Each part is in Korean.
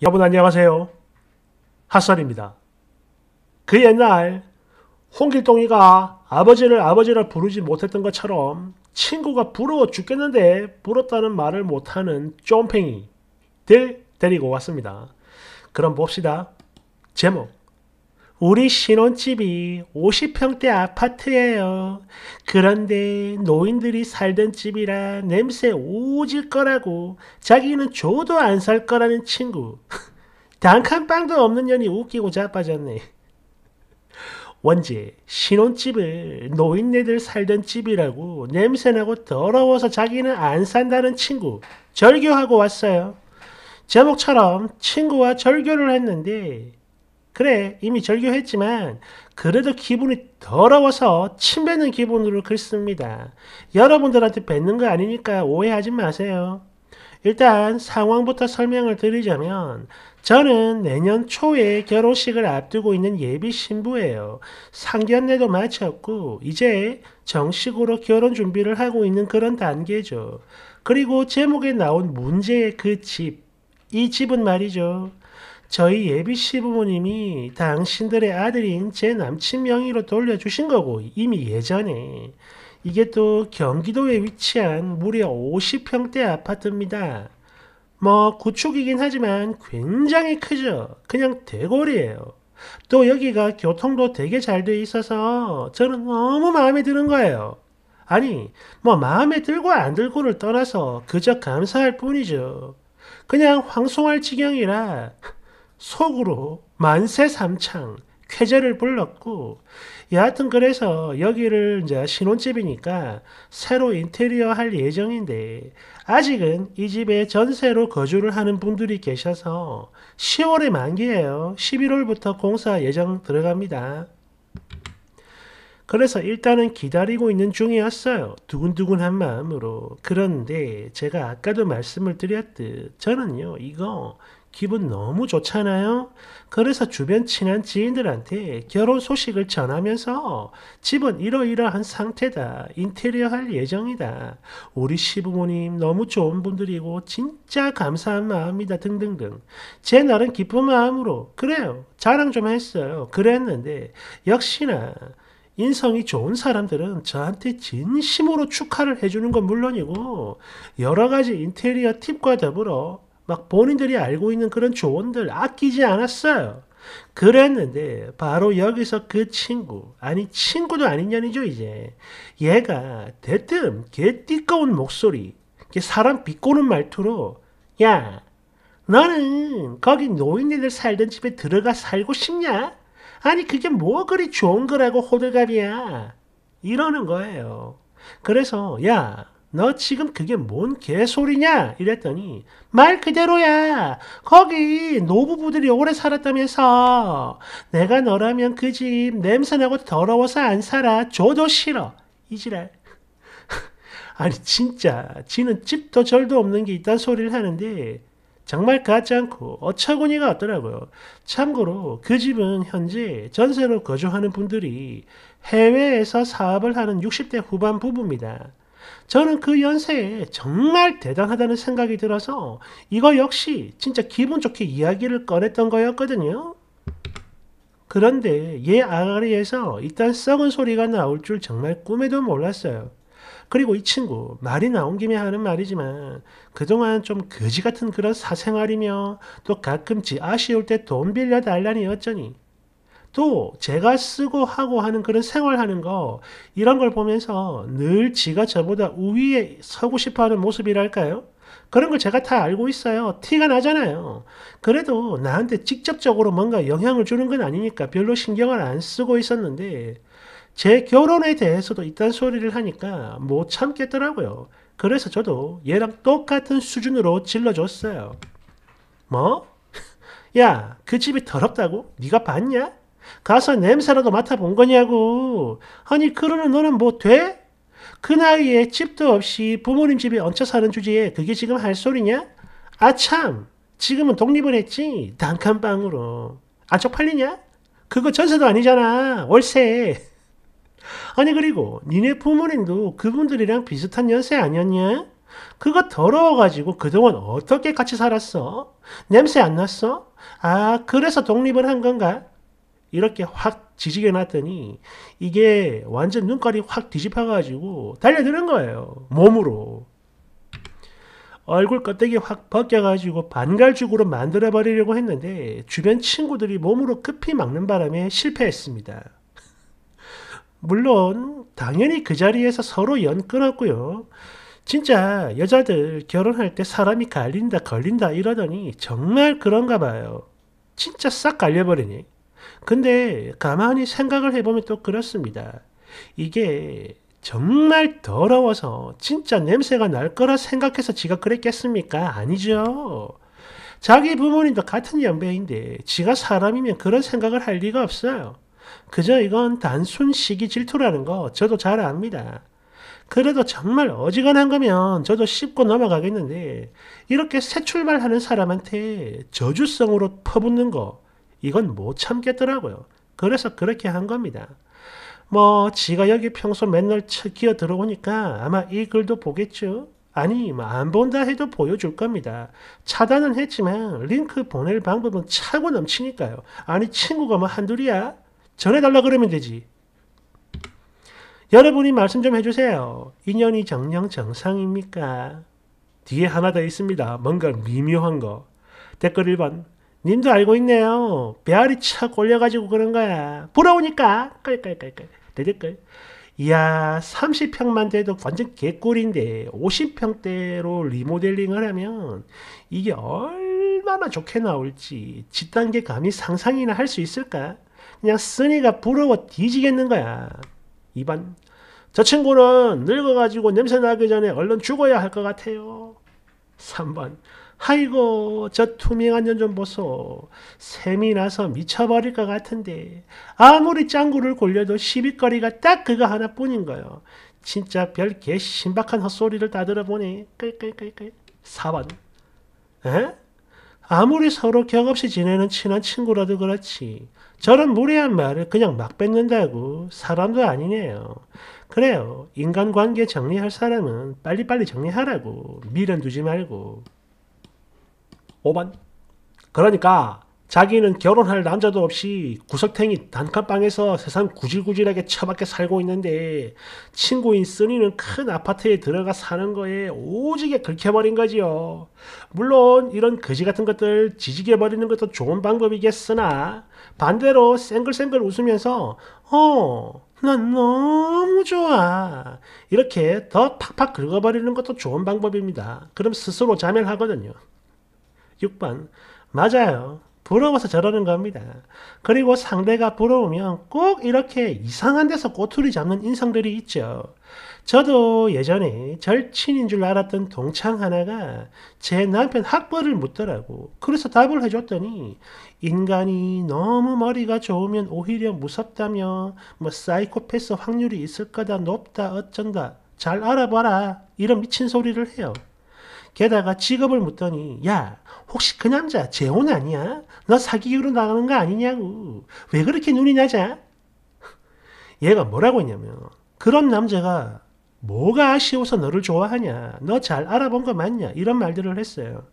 여러분 안녕하세요. 핫설입니다. 그 옛날 홍길동이가 아버지를 아버지를 부르지 못했던 것처럼 친구가 부러워 죽겠는데 부럽다는 말을 못하는 쫌팽이들 데리고 왔습니다. 그럼 봅시다. 제목 우리 신혼집이 50평대 아파트예요. 그런데 노인들이 살던 집이라 냄새 오질 거라고 자기는 줘도 안 살 거라는 친구. 단칸방도 없는 년이 웃기고 자빠졌네. 원제 신혼집을 노인네들 살던 집이라고 냄새나고 더러워서 자기는 안 산다는 친구 절교하고 왔어요. 제목처럼 친구와 절교를 했는데 그래 이미 절교했지만 그래도 기분이 더러워서 침 뱉는 기분으로 글 씁니다. 여러분들한테 뱉는 거 아니니까 오해하지 마세요. 일단 상황부터 설명을 드리자면 저는 내년 초에 결혼식을 앞두고 있는 예비 신부예요. 상견례도 마쳤고 이제 정식으로 결혼 준비를 하고 있는 그런 단계죠. 그리고 제목에 나온 문제의 그 집, 이 집은 말이죠. 저희 예비 시부모님이 당신들의 아들인 제 남친 명의로 돌려주신 거고 이미 예전에 이게 또 경기도에 위치한 무려 50평대 아파트입니다. 뭐 구축이긴 하지만 굉장히 크죠. 그냥 대골이에요. 또 여기가 교통도 되게 잘 돼 있어서 저는 너무 마음에 드는 거예요. 아니, 뭐 마음에 들고 안 들고를 떠나서 그저 감사할 뿐이죠. 그냥 황송할 지경이라 속으로 만세삼창 쾌제를 불렀고 여하튼 그래서 여기를 이제 신혼집이니까 새로 인테리어 할 예정인데 아직은 이 집에 전세로 거주를 하는 분들이 계셔서 10월에 만기예요. 11월부터 공사 예정 들어갑니다. 그래서 일단은 기다리고 있는 중이었어요. 두근두근한 마음으로. 그런데 제가 아까도 말씀을 드렸듯 저는요. 이거 기분 너무 좋잖아요. 그래서 주변 친한 지인들한테 결혼 소식을 전하면서 집은 이러이러한 상태다. 인테리어 할 예정이다. 우리 시부모님 너무 좋은 분들이고 진짜 감사한 마음이다. 등등등. 제 나름 기쁜 마음으로 그래요. 자랑 좀 했어요. 그랬는데 역시나 인성이 좋은 사람들은 저한테 진심으로 축하를 해주는 건 물론이고 여러 가지 인테리어 팁과 더불어 막 본인들이 알고 있는 그런 조언들 아끼지 않았어요. 그랬는데 바로 여기서 그 친구 아니 친구도 아닌 년이죠 이제 얘가 대뜸 개 띠꺼운 목소리 사람 비꼬는 말투로 야 너는 거기 노인네들 살던 집에 들어가 살고 싶냐? 아니 그게 뭐 그리 좋은 거라고 호들갑이야 이러는 거예요 그래서 야너 지금 그게 뭔 개소리냐? 이랬더니 말 그대로야. 거기 노부부들이 오래 살았다면서. 내가 너라면 그 집 냄새나고 더러워서 안 살아. 줘도 싫어. 이지랄. 아니 진짜 지는 집도 절도 없는 게 있단 소리를 하는데 정말 같지 않고 어처구니가 없더라고요. 참고로 그 집은 현재 전세로 거주하는 분들이 해외에서 사업을 하는 60대 후반 부부입니다. 저는 그 연세에 정말 대단하다는 생각이 들어서 이거 역시 진짜 기분 좋게 이야기를 꺼냈던 거였거든요. 그런데 얘 아가리에서 이딴 썩은 소리가 나올 줄 정말 꿈에도 몰랐어요. 그리고 이 친구 말이 나온 김에 하는 말이지만 그동안 좀 거지 같은 그런 사생활이며 또 가끔씩 아쉬울 때 돈 빌려 달라니 어쩌니 또 제가 쓰고 하고 하는 그런 생활하는 거 이런 걸 보면서 늘 지가 저보다 우위에 서고 싶어하는 모습이랄까요? 그런 걸 제가 다 알고 있어요. 티가 나잖아요. 그래도 나한테 직접적으로 뭔가 영향을 주는 건 아니니까 별로 신경을 안 쓰고 있었는데 제 결혼에 대해서도 이딴 소리를 하니까 못 참겠더라고요. 그래서 저도 얘랑 똑같은 수준으로 질러줬어요. 뭐? 야, 그 집이 더럽다고? 네가 봤냐? 가서 냄새라도 맡아본 거냐고. 아니, 그러는 너는 뭐 돼? 그 나이에 집도 없이 부모님 집에 얹혀 사는 주제에 그게 지금 할 소리냐? 아참! 지금은 독립을 했지? 단칸방으로. 안쪽 팔리냐? 그거 전세도 아니잖아. 월세. 아니 그리고 니네 부모님도 그분들이랑 비슷한 연세 아니었냐? 그거 더러워가지고 그동안 어떻게 같이 살았어? 냄새 안 났어? 아 그래서 독립을 한 건가? 이렇게 확 지지게 놨더니 이게 완전 눈깔이 확 뒤집혀가지고 달려드는 거예요. 몸으로. 얼굴 껍데기 확 벗겨가지고 반갈죽으로 만들어버리려고 했는데 주변 친구들이 몸으로 급히 막는 바람에 실패했습니다. 물론 당연히 그 자리에서 서로 연 끊었고요. 진짜 여자들 결혼할 때 사람이 갈린다 걸린다 이러더니 정말 그런가 봐요. 진짜 싹 갈려버리니. 근데 가만히 생각을 해보면 또 그렇습니다. 이게 정말 더러워서 진짜 냄새가 날 거라 생각해서 지가 그랬겠습니까? 아니죠. 자기 부모님도 같은 연배인데 지가 사람이면 그런 생각을 할 리가 없어요. 그저 이건 단순 시기 질투라는 거 저도 잘 압니다. 그래도 정말 어지간한 거면 저도 씹고 넘어가겠는데 이렇게 새 출발하는 사람한테 저주성으로 퍼붓는 거 이건 못 참겠더라고요. 그래서 그렇게 한 겁니다. 뭐 지가 여기 평소 맨날 기어 들어오니까 아마 이 글도 보겠죠. 아니 뭐 안 본다 해도 보여줄 겁니다. 차단은 했지만 링크 보낼 방법은 차고 넘치니까요. 아니 친구가 뭐 한둘이야? 전해달라 그러면 되지. 여러분이 말씀 좀 해주세요. 인연이 정령 정상입니까? 뒤에 하나 더 있습니다. 뭔가 미묘한 거. 댓글 1번. 님도 알고 있네요. 배알이 착 올려가지고 그런 거야. 부러우니까. 끌끌끌끌. 대댓글. 이야, 30평만 돼도 완전 개꿀인데, 50평대로 리모델링을 하면, 이게 얼마나 좋게 나올지, 집단계 감히 상상이나 할 수 있을까? 그냥 쓰니가 부러워 뒤지겠는 거야. 2번. 저 친구는 늙어가지고 냄새 나기 전에 얼른 죽어야 할 것 같아요. 3번. 아이고 저 투명한 년 좀 보소. 샘이 나서 미쳐버릴 것 같은데 아무리 짱구를 골려도 시비거리가 딱 그거 하나뿐인 거요. 진짜 별개 신박한 헛소리를 다 들어보니 끌끌끌끌 4번 에? 아무리 서로 격없이 지내는 친한 친구라도 그렇지 저런 무례한 말을 그냥 막 뱉는다고 사람도 아니네요. 그래요. 인간관계 정리할 사람은 빨리빨리 정리하라고 미련 두지 말고 5번. 그러니까 자기는 결혼할 남자도 없이 구석탱이 단칸방에서 세상 구질구질하게 처박혀 살고 있는데 친구인 쓰니는 큰 아파트에 들어가 사는 거에 오지게 긁혀버린 거지요. 물론 이런 거지 같은 것들 지지게버리는 것도 좋은 방법이겠으나 반대로 쌩글쌩글 웃으면서 어... 난 너무 좋아. 이렇게 더 팍팍 긁어버리는 것도 좋은 방법입니다. 그럼 스스로 자멸하거든요. 6번 맞아요. 부러워서 저러는 겁니다. 그리고 상대가 부러우면 꼭 이렇게 이상한 데서 꼬투리 잡는 인상들이 있죠. 저도 예전에 절친인 줄 알았던 동창 하나가 제 남편 학벌을 묻더라고. 그래서 답을 해줬더니 인간이 너무 머리가 좋으면 오히려 무섭다며 뭐 사이코패스 확률이 있을 거다 높다 어쩐다 잘 알아봐라 이런 미친 소리를 해요. 게다가 직업을 묻더니 야 혹시 그 남자 재혼 아니야? 너 사기로 나가는 거 아니냐고 왜 그렇게 눈이 나자? 얘가 뭐라고 했냐면 그런 남자가 뭐가 아쉬워서 너를 좋아하냐 너 잘 알아본 거 맞냐 이런 말들을 했어요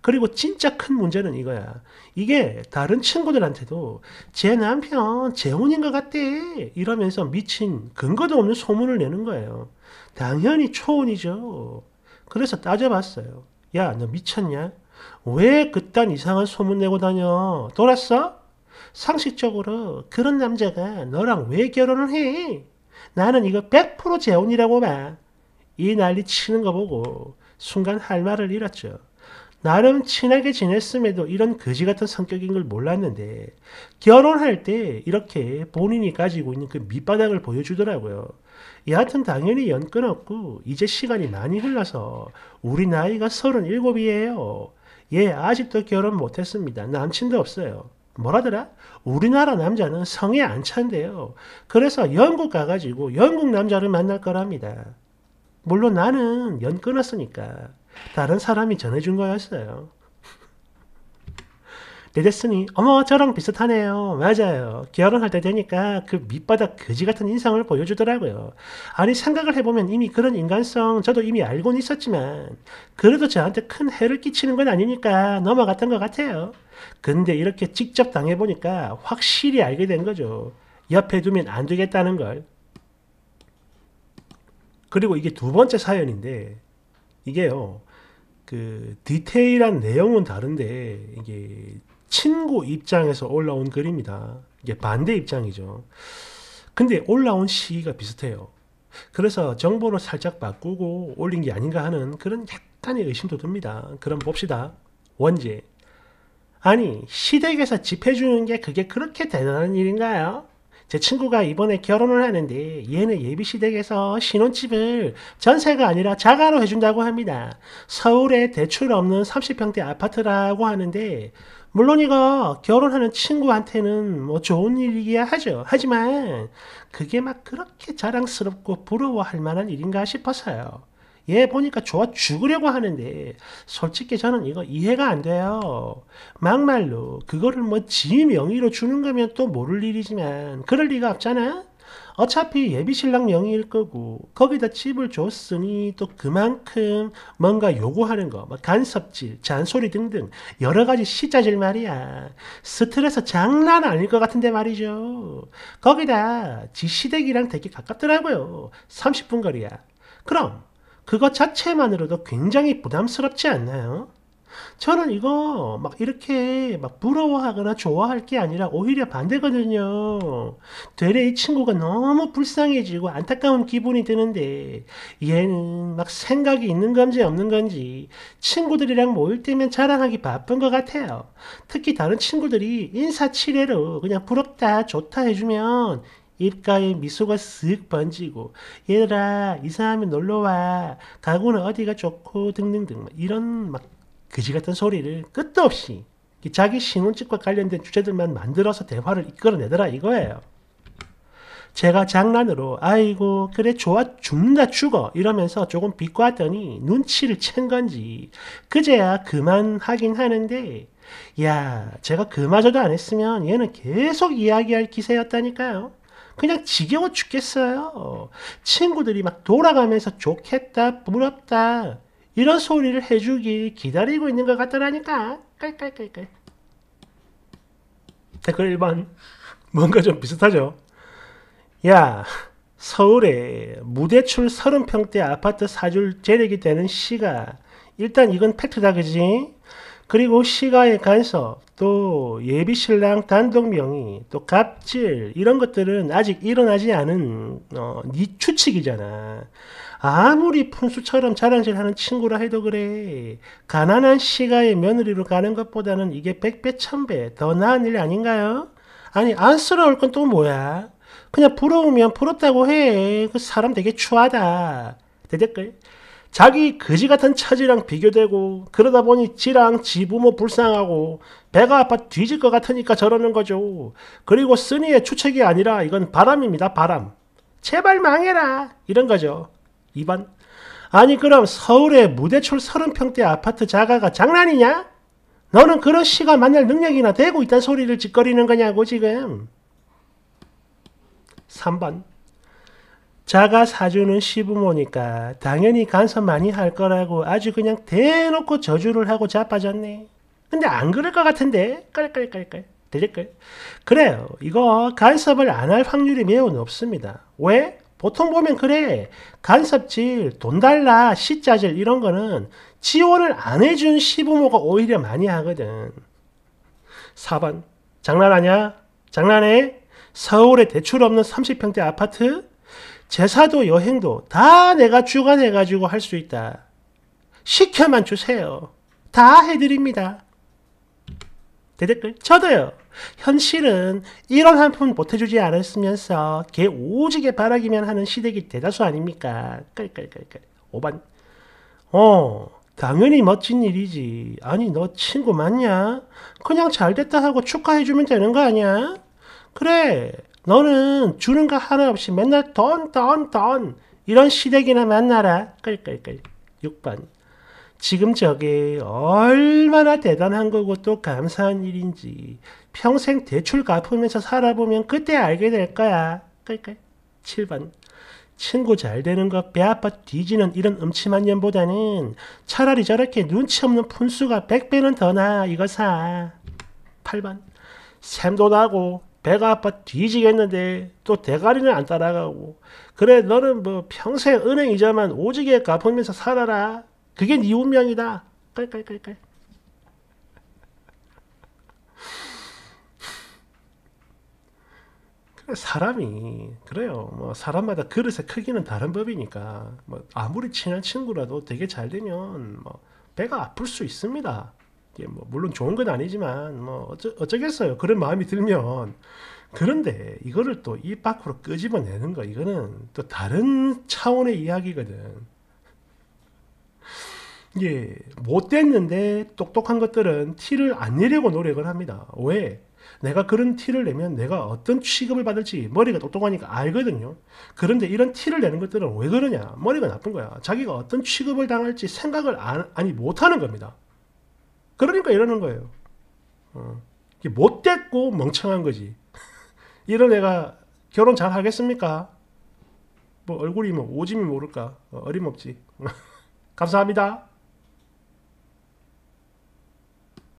그리고 진짜 큰 문제는 이거야 이게 다른 친구들한테도 제 남편 재혼인 것 같대 이러면서 미친 근거도 없는 소문을 내는 거예요 당연히 초혼이죠 그래서 따져봤어요. 야, 너 미쳤냐? 왜 그딴 이상한 소문 내고 다녀? 돌았어? 상식적으로 그런 남자가 너랑 왜 결혼을 해? 나는 이거 100% 재혼이라고 봐. 이 난리 치는 거 보고 순간 할 말을 잃었죠. 나름 친하게 지냈음에도 이런 거지 같은 성격인 걸 몰랐는데 결혼할 때 이렇게 본인이 가지고 있는 그 밑바닥을 보여주더라고요. 여하튼 당연히 연 끊었고 이제 시간이 많이 흘러서 우리 나이가 37이에요. 예, 아직도 결혼 못했습니다. 남친도 없어요. 뭐라더라? 우리나라 남자는 성에 안 찬대요. 그래서 영국 가가지고 영국 남자를 만날 거랍니다. 물론 나는 연 끊었으니까 다른 사람이 전해준 거였어요. 레데슨이 어머 저랑 비슷하네요. 맞아요. 결혼할 때 되니까 그 밑바닥 거지 같은 인상을 보여주더라고요. 아니 생각을 해보면 이미 그런 인간성 저도 이미 알고는 있었지만 그래도 저한테 큰 해를 끼치는 건 아니니까 넘어갔던 것 같아요. 근데 이렇게 직접 당해보니까 확실히 알게 된 거죠. 옆에 두면 안 되겠다는 걸. 그리고 이게 두 번째 사연인데 이게요. 그 디테일한 내용은 다른데 이게 친구 입장에서 올라온 글입니다. 이게 반대 입장이죠. 근데 올라온 시기가 비슷해요. 그래서 정보를 살짝 바꾸고 올린 게 아닌가 하는 그런 약간의 의심도 듭니다. 그럼 봅시다. 원제. 아니, 시댁에서 집해주는 게 그게 그렇게 대단한 일인가요? 제 친구가 이번에 결혼을 하는데 얘네 예비시댁에서 신혼집을 전세가 아니라 자가로 해준다고 합니다. 서울에 대출 없는 30평대 아파트라고 하는데 물론 이거 결혼하는 친구한테는 뭐 좋은 일이야 하죠. 하지만 그게 막 그렇게 자랑스럽고 부러워할 만한 일인가 싶어서요. 얘 예, 보니까 좋아 죽으려고 하는데 솔직히 저는 이거 이해가 안 돼요. 막말로 그거를 뭐지 명의로 주는 거면 또 모를 일이지만 그럴 리가 없잖아. 어차피 예비 신랑 명의일 거고 거기다 집을 줬으니 또 그만큼 뭔가 요구하는 거, 뭐 간섭질, 잔소리 등등 여러 가지 시자질 말이야. 스트레스 장난 아닐 것 같은데 말이죠. 거기다 지시댁이랑 되게 가깝더라고요. 30분 거리야. 그럼 그것 자체만으로도 굉장히 부담스럽지 않나요? 저는 이거 막 이렇게 막 부러워하거나 좋아할 게 아니라 오히려 반대거든요. 되레 이 친구가 너무 불쌍해지고 안타까운 기분이 드는데 얘는 막 생각이 있는 건지 없는 건지 친구들이랑 모일 때면 자랑하기 바쁜 것 같아요. 특히 다른 친구들이 인사치레로 그냥 부럽다 좋다 해주면 입가에 미소가 쓱 번지고 얘들아 이사하면 놀러와 가구는 어디가 좋고 등등등 이런 막 그지 같은 소리를 끝도 없이 자기 신혼집과 관련된 주제들만 만들어서 대화를 이끌어내더라 이거예요. 제가 장난으로 아이고 그래 좋아 죽는다 죽어 이러면서 조금 비꼬았더니 눈치를 챈 건지 그제야 그만하긴 하는데 야 제가 그마저도 안 했으면 얘는 계속 이야기할 기세였다니까요. 그냥 지겨워 죽겠어요. 친구들이 막 돌아가면서 좋겠다 부럽다 이런 소리를 해주길 기다리고 있는 것 같더라니까. 깔깔깔깔. 댓글 1번. 뭔가 좀 비슷하죠? 야, 서울에 무대출 30평대 아파트 사줄 재력이 되는 시가 일단 이건 팩트다 그지? 그리고 시가의 간섭, 또 예비신랑 단독명의, 또 갑질 이런 것들은 아직 일어나지 않은 어, 네 추측이잖아. 아무리 푼수처럼 자랑질하는 친구라 해도 그래. 가난한 시가의 며느리로 가는 것보다는 이게 백배 천배 더 나은 일 아닌가요? 아니 안쓰러울 건 또 뭐야? 그냥 부러우면 부럽다고 해. 그 사람 되게 추하다. 대댓글. 자기 거지 같은 처지랑 비교되고 그러다 보니 지랑 지부모 불쌍하고 배가 아파 뒤질 것 같으니까 저러는 거죠. 그리고 쓰니의 추측이 아니라 이건 바람입니다. 바람. 제발 망해라 이런 거죠. 2번. 아니 그럼 서울의 무대출 30평대 아파트 자가가 장난이냐? 너는 그런 시가 만날 능력이나 되고 있단 소리를 짓거리는 거냐고 지금. 3번. 자가 사주는 시부모니까 당연히 간섭 많이 할 거라고 아주 그냥 대놓고 저주를 하고 자빠졌네. 근데 안 그럴 것 같은데? 깔깔깔깔. 되걸 그래요. 이거 간섭을 안 할 확률이 매우 높습니다. 왜? 보통 보면 그래 간섭질, 돈 달라, 시자질 이런 거는 지원을 안 해준 시부모가 오히려 많이 하거든 4번 장난하냐? 장난해? 서울에 대출 없는 30평대 아파트? 제사도 여행도 다 내가 주관해가지고 할 수 있다 시켜만 주세요 다 해드립니다 대댓글 쳐도요. 현실은 이런 한푼 보태주지 않았으면서 개 오지게 바라기만 하는 시댁이 대다수 아닙니까? 끌끌끌끌. 5번. 어, 당연히 멋진 일이지. 아니, 너 친구 맞냐? 그냥 잘 됐다 하고 축하해주면 되는 거 아니야? 그래, 너는 주는 거 하나 없이 맨날 돈, 돈, 돈. 이런 시댁이나 만나라. 끌끌끌. 6번. 지금 저게 얼마나 대단한 거고 또 감사한 일인지 평생 대출 갚으면서 살아보면 그때 알게 될 거야. 그러니까 7번 친구 잘 되는 거 배 아파 뒤지는 이런 음침한 년보다는 차라리 저렇게 눈치 없는 푼수가 100배는 더 나아 이거 사. 8번 샘도 나고 배가 아파 뒤지겠는데 또 대가리는 안 따라가고 그래 너는 뭐 평생 은행 이자만 오지게 갚으면서 살아라 그게 네 운명이다. 깔깔깔깔. 사람이 그래요. 뭐 사람마다 그릇의 크기는 다른 법이니까 뭐 아무리 친한 친구라도 되게 잘 되면 뭐 배가 아플 수 있습니다. 예, 뭐 물론 좋은 건 아니지만 뭐 어쩌, 어쩌겠어요. 그런 마음이 들면 그런데 이거를 또 입 밖으로 끄집어내는 거 이거는 또 다른 차원의 이야기거든. 예, 못됐는데 똑똑한 것들은 티를 안 내려고 노력을 합니다. 왜? 내가 그런 티를 내면 내가 어떤 취급을 받을지 머리가 똑똑하니까 알거든요. 그런데 이런 티를 내는 것들은 왜 그러냐? 머리가 나쁜 거야. 자기가 어떤 취급을 당할지 생각을 안, 아니 못하는 겁니다. 그러니까 이러는 거예요. 어, 못됐고 멍청한 거지. 이런 애가 결혼 잘 하겠습니까? 뭐 얼굴이 뭐 오줌이 모를까? 어, 어림없지. 감사합니다.